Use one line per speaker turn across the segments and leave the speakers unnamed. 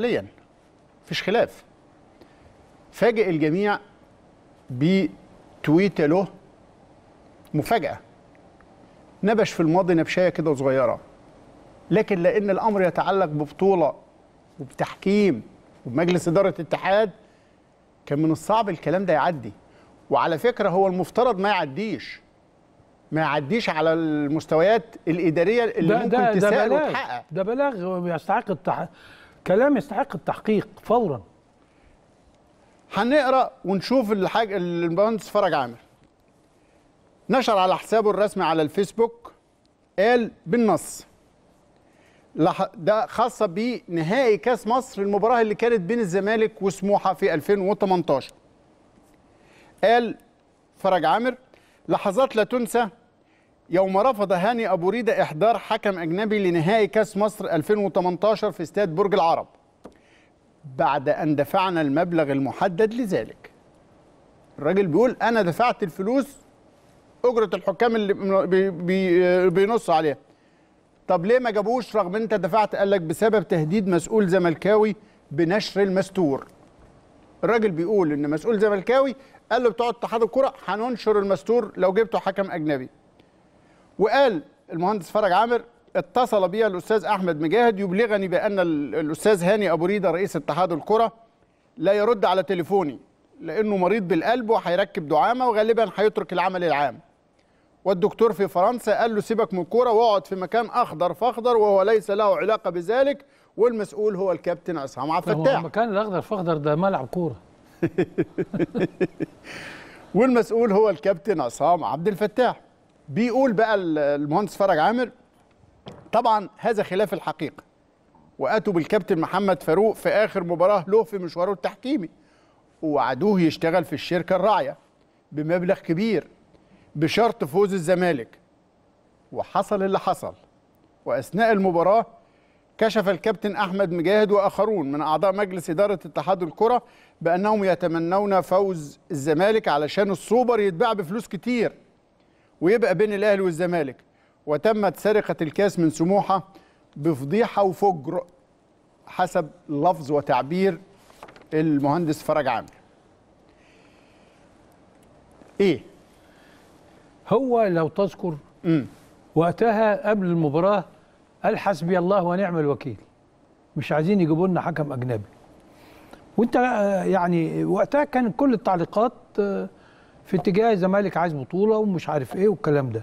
حاليا مفيش خلاف فاجئ الجميع بتويته له مفاجأة نبش في الماضي نبشاية كده صغيره لكن لأن الأمر يتعلق ببطولة وبتحكيم ومجلس إدارة اتحاد كان من الصعب الكلام ده يعدي وعلى فكرة هو المفترض ما يعديش ما يعديش على المستويات الإدارية اللي ده ممكن تساله وتحقق
ده بلاغ يستحق التحقيق كلام يستحق التحقيق فورا هنقرا ونشوف الحاج
المهندس فرج عامر نشر على حسابه الرسمي على الفيسبوك قال بالنص ده خاصه بنهائي كاس مصر المباراه اللي كانت بين الزمالك وسموحه في 2018 قال فرج عامر لحظات لا تنسى يوم رفض هاني أبو ريدة إحضار حكم أجنبي لنهائي كأس مصر 2018 في استاد برج العرب بعد أن دفعنا المبلغ المحدد لذلك الراجل بيقول أنا دفعت الفلوس أجرة الحكام اللي بي بي عليها طب ليه ما جابوش رغم أنت دفعت قال لك بسبب تهديد مسؤول زملكاوي بنشر المستور الراجل بيقول ان مسؤول زملكاوي قال له بتوع اتحاد الكره هننشر المستور لو جبتوا حكم اجنبي وقال المهندس فرج عامر اتصل بي الاستاذ احمد مجاهد يبلغني بان الاستاذ هاني ابو ريده رئيس اتحاد الكره لا يرد على تليفوني لانه مريض بالقلب وهيركب دعامه وغالبا هيترك العمل العام والدكتور في فرنسا قال له سيبك من الكوره واقعد في مكان اخضر فاخضر وهو ليس له علاقه بذلك والمسؤول هو الكابتن عصام عبد الفتاح
المكان الاخضر فاخضر ده ملعب كوره
والمسؤول هو الكابتن عصام عبد الفتاح بيقول بقى المهندس فرج عامر طبعا هذا خلاف الحقيقه واتوا بالكابتن محمد فاروق في اخر مباراه له في مشواره التحكيمي ووعدوه يشتغل في الشركه الراعيه بمبلغ كبير بشرط فوز الزمالك وحصل اللي حصل واثناء المباراه كشف الكابتن احمد مجاهد واخرون من اعضاء مجلس اداره اتحاد الكره بانهم يتمنون فوز الزمالك علشان السوبر يتباع بفلوس كتير ويبقى بين الاهلي والزمالك وتمت سرقه الكاس من سموحه بفضيحه وفجر حسب لفظ وتعبير المهندس فرج عامر
ايه هو لو تذكر مم. وقتها قبل المباراه قال حسبي الله ونعم الوكيل مش عايزين يجيبوا لنا حكم اجنبي وانت يعني وقتها كان كل التعليقات آه، في اتجاه الزمالك عايز بطوله ومش عارف ايه والكلام ده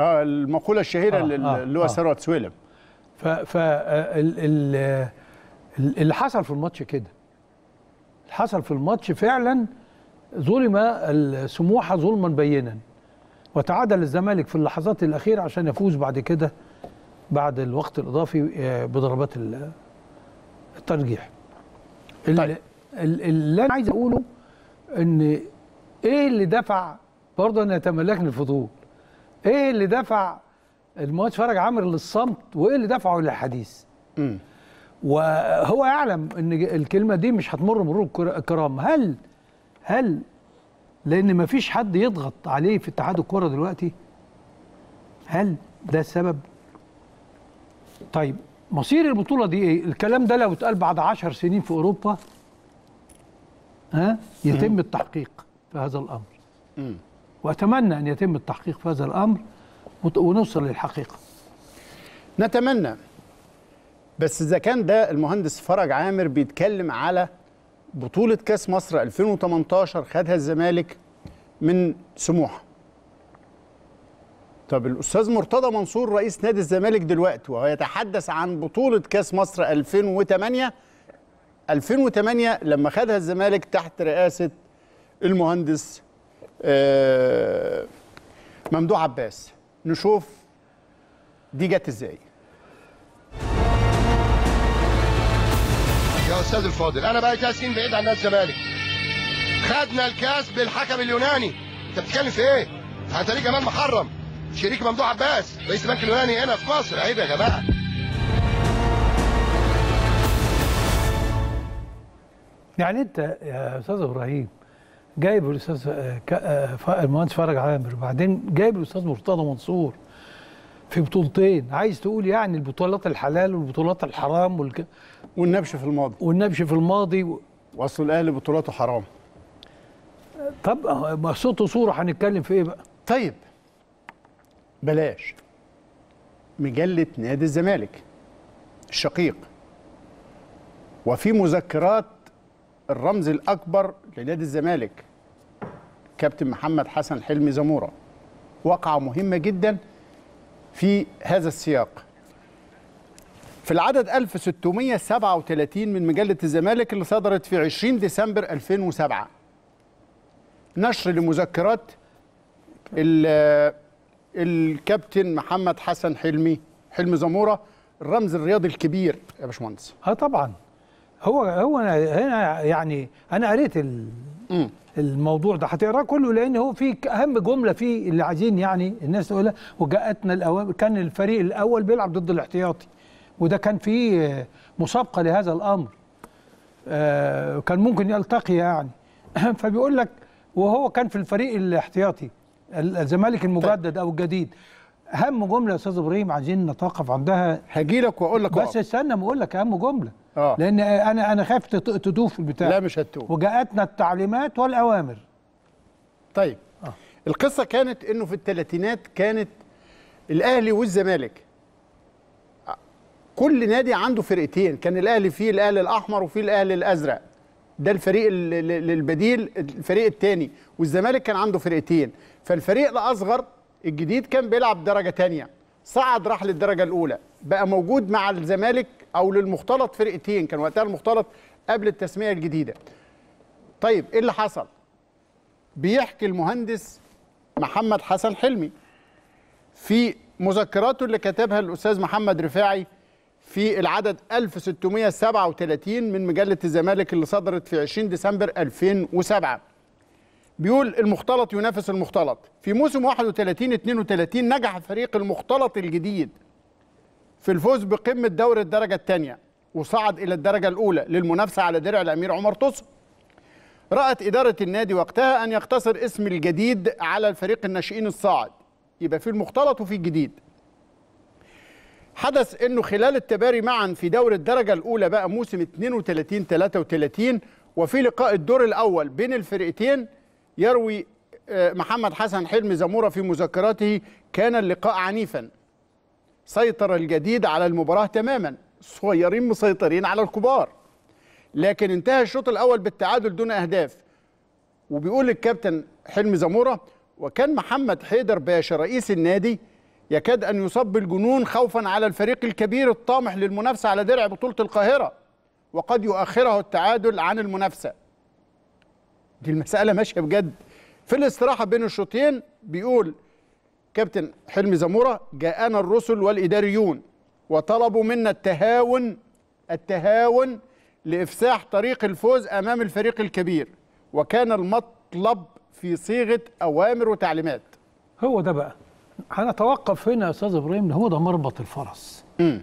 اه المقوله الشهيره آه, اه، اللي هو آه
ثروت سويلم
ف ف اللي حصل في الماتش كده اللي حصل في الماتش فعلا ظلم السموحه ظلما بينا وتعادل الزمالك في اللحظات الاخيره عشان يفوز بعد كده بعد الوقت الاضافي آه، بضربات الترجيح طيب. اللي انا عايز اقوله ان ايه اللي دفع برضه انا يتملكني الفضول ايه اللي دفع المهندس فرج عامر للصمت وايه اللي دفعه للحديث وهو يعلم ان الكلمه دي مش هتمر مرور الكرام هل هل لان مفيش حد يضغط عليه في اتحاد الكوره دلوقتي هل ده السبب طيب مصير البطوله دي ايه الكلام ده لو اتقال بعد عشر سنين في اوروبا ها يتم التحقيق في هذا الأمر م. وأتمنى أن يتم التحقيق في هذا الأمر ونوصل للحقيقة نتمنى بس إذا كان ده المهندس فرج
عامر بيتكلم على بطولة كأس مصر 2018 خدها الزمالك من سموحة طب الأستاذ مرتضى منصور رئيس نادي الزمالك دلوقتي وهو يتحدث عن بطولة كأس مصر 2008 2008 لما خدها الزمالك تحت رئاسة المهندس آه، ممدوح عباس نشوف دي جت ازاي يا استاذ الفاضل انا بقى كاسين بعيد عن نادي الزمالك خدنا الكاس بالحكم اليوناني انت بتتكلم في ايه انت ليه جمال محرم شريك ممدوح عباس رئيس البنك اليوناني هنا في مصر عيب يا جماعه
يعني انت يا استاذ ابراهيم جايب الاستاذ آه، آه، المهندس فرج عامر وبعدين جايب الاستاذ مرتضى منصور في بطولتين عايز تقول يعني البطولات الحلال والبطولات الحرام والك... والنبش في الماضي والنبش في الماضي و... واصل الاهلي بطولاته حرام طب ما آه، صوت وصوره هنتكلم في ايه بقى طيب بلاش مجله نادي الزمالك الشقيق
وفي مذكرات الرمز الاكبر لنادي الزمالك كابتن محمد حسن حلمي زموره وقعه مهمه جدا في هذا السياق في العدد 1637 من مجلة الزمالك اللي صدرت في 20 ديسمبر 2007 نشر لمذكرات الكابتن محمد حسن
حلمي حلمي زمورة الرمز الرياضي الكبير يا باشمهندس اه طبعا هو هو هنا يعني انا قريت الموضوع ده هتقراه كله لان هو في اهم جمله فيه اللي عايزين يعني الناس تقولها وجاءتنا الاوامر كان الفريق الاول بيلعب ضد الاحتياطي وده كان في مسابقه لهذا الامر آه، كان ممكن يلتقي يعني فبيقول لك وهو كان في الفريق الاحتياطي الزمالك المجدد او الجديد اهم جمله يا استاذ ابراهيم عايزين نتوقف عندها هاجي لك واقول لك بس استنى ما اقول لك اهم جمله آه. لان انا انا خايف تدوف البتاع لا مش هتدوف وجاءتنا التعليمات والاوامر
طيب آه. القصه كانت انه في الثلاثينات كانت الاهلي والزمالك آه، كل نادي عنده فرقتين كان الاهلي فيه الاهلي الاحمر وفيه الاهلي الازرق ده الفريق البديل الفريق الثاني والزمالك كان عنده فرقتين فالفريق الاصغر الجديد كان بيلعب درجه تانية صعد راح للدرجه الاولى بقى موجود مع الزمالك او للمختلط فرقتين كان وقتها المختلط قبل التسميه الجديده طيب ايه اللي حصل بيحكي المهندس محمد حسن حلمي في مذكراته اللي كتبها الاستاذ محمد رفاعي في العدد 1637 من مجله الزمالك اللي صدرت في 20 ديسمبر 2007 بيقول المختلط ينافس المختلط في موسم 31 32 نجح فريق المختلط الجديد في الفوز بقمه دوري الدرجه الثانيه وصعد الى الدرجه الاولى للمنافسه على درع الامير عمر طوسي رأت إدارة النادي وقتها أن يقتصر اسم الجديد على الفريق الناشئين الصاعد يبقى في المختلط وفي الجديد حدث أنه خلال التباري معا في دوري الدرجة الأولى بقى موسم 32-33 وفي لقاء الدور الأول بين الفرقتين يروي آه، محمد حسن حلمي زمورة في مذكراته كان اللقاء عنيفا سيطر الجديد على المباراة تماما الصغيرين مسيطرين على الكبار لكن انتهى الشوط الأول بالتعادل دون أهداف وبيقول الكابتن حلمي زمورة وكان محمد حيدر باشا رئيس النادي يكاد أن يصاب بالجنون خوفا على الفريق الكبير الطامح للمنافسة على درع بطولة القاهرة وقد يؤخره التعادل عن المنافسة دي المساله ماشيه بجد في الاستراحه بين الشوطين بيقول كابتن حلمي زموره جاءنا الرسل والاداريون وطلبوا منا التهاون التهاون لافساح طريق الفوز امام الفريق الكبير وكان المطلب في
صيغه اوامر وتعليمات هو ده بقى هنتوقف هنا يا استاذ ابراهيم هو ده مربط الفرس م.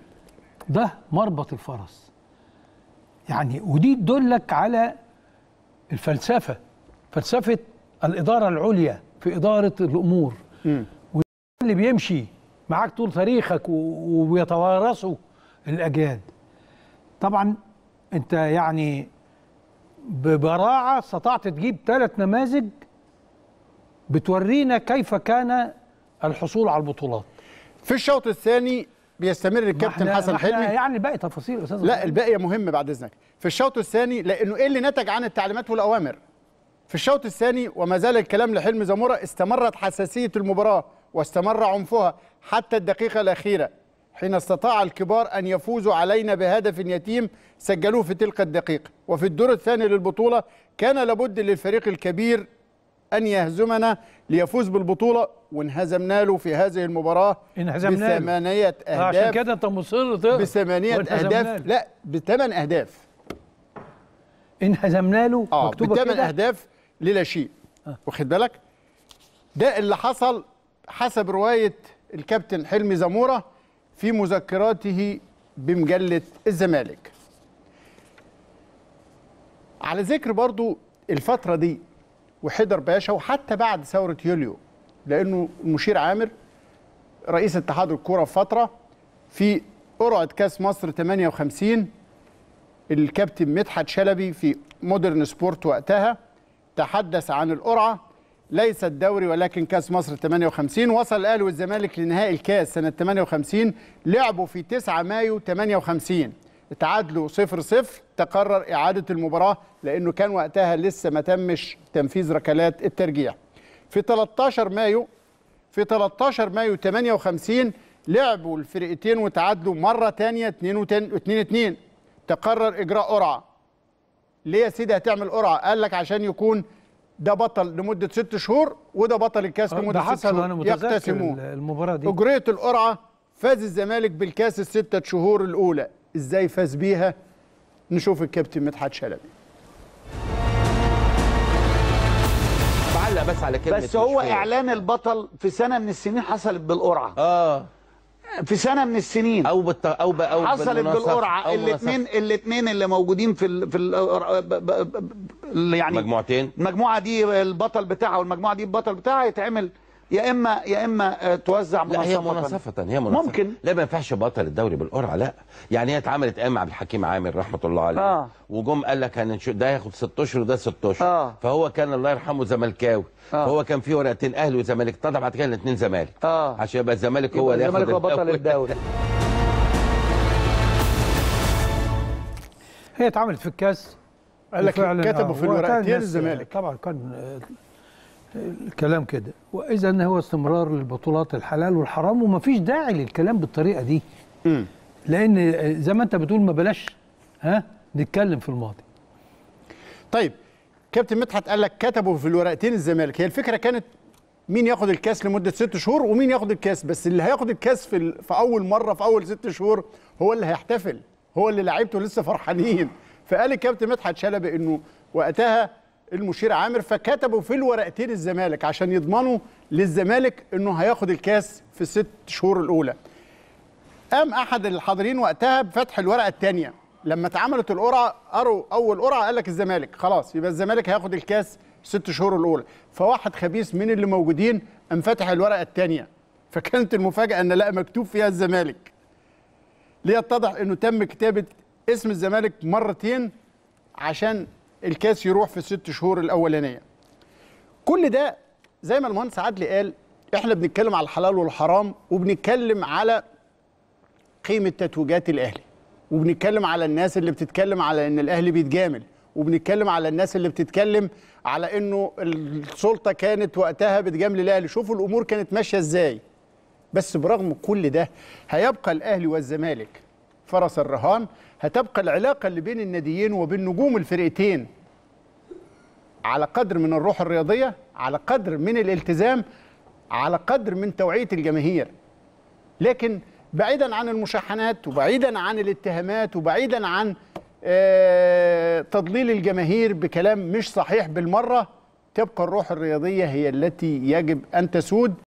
ده مربط الفرس يعني ودي تدلك على الفلسفه فلسفه الاداره العليا في اداره الامور واللي اللي بيمشي معاك طول تاريخك وبيتوارثه الاجيال طبعا انت يعني ببراعه استطعت تجيب ثلاث نماذج بتورينا كيف كان الحصول على البطولات في الشوط الثاني بيستمر الكابتن حسن حلمي يعني باقي تفاصيل استاذ لا الباقي مهم بعد اذنك في
الشوط الثاني لانه ايه اللي نتج عن التعليمات والاوامر في الشوط الثاني وما زال الكلام لحلم زامورا استمرت حساسية المباراة واستمر عنفها حتى الدقيقة الأخيرة حين استطاع الكبار أن يفوزوا علينا بهدف يتيم سجلوه في تلك الدقيقة وفي الدور الثاني للبطولة كان لابد للفريق الكبير أن يهزمنا ليفوز بالبطولة وانهزمنا له في هذه المباراة انهزمنا بثمانية آه، أهداف عشان كده أنت مصر بثمانية أهداف لا بثمان أهداف انهزمنا له آه بثمان أهداف للا شيء آه. واخد بالك ده اللي حصل حسب روايه الكابتن حلمي زموره في مذكراته بمجله الزمالك على ذكر برضو الفتره دي وحيدر باشا وحتى بعد ثوره يوليو لانه المشير عامر رئيس اتحاد الكوره في فتره في قرعه كاس مصر 58 الكابتن مدحت شلبي في مودرن سبورت وقتها تحدث عن القرعة ليس الدوري ولكن كاس مصر 58 وصل الاهلي والزمالك لنهائي الكاس سنه 58 لعبوا في 9 مايو 58 اتعادلوا 0 0 تقرر اعاده المباراه لانه كان وقتها لسه ما تمش تنفيذ ركلات الترجيح في 13 مايو في 13 مايو 58 لعبوا الفرقتين وتعادلوا مره ثانيه 2 2 تقرر اجراء قرعه ليه يا سيدي هتعمل قرعه قال لك عشان يكون ده بطل لمده ست شهور وده بطل الكاس أه، لمده ست شهور يقتسمون
المباراه دي
اجريه القرعه فاز الزمالك بالكاس الستة شهور الاولى ازاي فاز بيها نشوف الكابتن مدحت شلبي
بعلق بس على كلمه بس هو اعلان
البطل في سنه من السنين حصلت بالقرعه اه في سنه من السنين او بالت... او ب... او حصلت بالقرعه الاثنين الاثنين اللي موجودين في ال... في ال...
يعني مجموعتين
المجموعه دي البطل بتاعها والمجموعه دي البطل بتاعها يتعمل يا اما يا اما آه، توزع مناصفه لا هي مناصفه هي مناصفه
ممكن لا ما ينفعش بطل الدوري بالقرعه لا يعني هي اتعملت ايام عبد الحكيم عامر رحمه الله عليه آه. وجم قال لك هنشوف ده هياخد ست اشهر وده ست اشهر آه. فهو كان الله يرحمه زملكاوي آه. هو كان في ورقتين اهلي وزمالك طلع بعد كده الاثنين زمالك آه. عشان يبقى الزمالك هو اللي ياخد الزمالك بطل الدوري هي اتعملت في الكاس قال لك كتبوا في آه، الورقتين الزمالك طبعا كان آه، الكلام كده واذا هو استمرار للبطولات الحلال والحرام ومفيش داعي للكلام بالطريقه دي م. لان زي ما انت بتقول ما بلاش ها نتكلم في الماضي طيب كابتن مدحت قال لك كتبوا في الورقتين الزمالك هي الفكره
كانت مين ياخد الكاس لمده ست شهور ومين ياخد الكاس بس اللي هياخد الكاس في, في اول مره في اول ست شهور هو اللي هيحتفل هو اللي لعيبته لسه فرحانين فقال الكابتن مدحت شلبي انه وقتها المشير عامر فكتبوا في الورقتين الزمالك عشان يضمنوا للزمالك انه هياخد الكاس في الست شهور الاولى قام احد الحاضرين وقتها بفتح الورقه الثانيه لما اتعملت القرعه قروا اول قرعه قال لك الزمالك خلاص يبقى الزمالك هياخد الكاس ست شهور الاولى فواحد خبيث من اللي موجودين قام فتح الورقه الثانيه فكانت المفاجاه ان لا مكتوب فيها الزمالك ليتضح انه تم كتابه اسم الزمالك مرتين عشان الكاس يروح في الست شهور الاولانيه كل ده زي ما المهندس عدلي قال احنا بنتكلم على الحلال والحرام وبنتكلم على قيمه تتويجات الاهلي وبنتكلم على الناس اللي بتتكلم على ان الاهلي بيتجامل وبنتكلم على الناس اللي بتتكلم على انه السلطه كانت وقتها بتجامل الاهلي شوفوا الامور كانت ماشيه ازاي بس برغم كل ده هيبقى الاهلي والزمالك فرس الرهان هتبقى العلاقة اللي بين الناديين وبين نجوم الفرقتين على قدر من الروح الرياضية على قدر من الالتزام على قدر من توعية الجماهير لكن بعيدا عن المشاحنات وبعيدا عن الاتهامات وبعيدا عن آه، تضليل الجماهير بكلام مش صحيح بالمرة تبقى الروح الرياضية هي التي يجب أن تسود